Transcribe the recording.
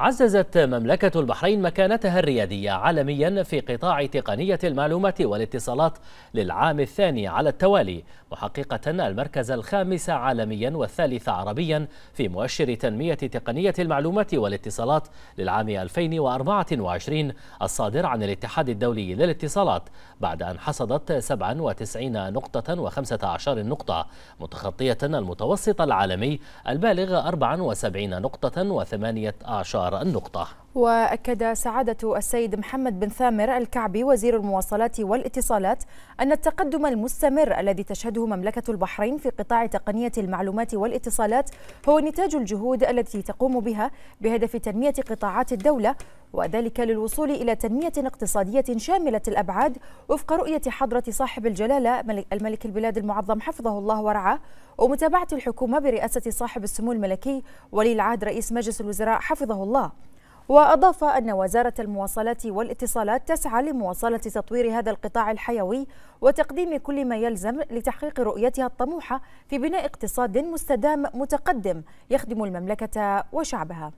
عززت مملكة البحرين مكانتها الريادية عالميا في قطاع تقنية المعلومات والاتصالات للعام الثاني على التوالي محققة المركز الخامس عالميا والثالث عربيا في مؤشر تنمية تقنية المعلومات والاتصالات للعام 2024 الصادر عن الاتحاد الدولي للاتصالات بعد أن حصدت 97 نقطة و15 نقطة متخطية المتوسط العالمي البالغ 74 نقطة و18 النقطة وأكد سعادة السيد محمد بن ثامر الكعبي وزير المواصلات والاتصالات أن التقدم المستمر الذي تشهده مملكة البحرين في قطاع تقنية المعلومات والاتصالات هو نتاج الجهود التي تقوم بها بهدف تنمية قطاعات الدولة وذلك للوصول إلى تنمية اقتصادية شاملة الأبعاد وفق رؤية حضرة صاحب الجلالة الملك البلاد المعظم حفظه الله ورعاه ومتابعة الحكومة برئاسة صاحب السمو الملكي ولي العهد رئيس مجلس الوزراء حفظه الله وأضاف أن وزارة المواصلات والاتصالات تسعى لمواصلة تطوير هذا القطاع الحيوي وتقديم كل ما يلزم لتحقيق رؤيتها الطموحة في بناء اقتصاد مستدام متقدم يخدم المملكة وشعبها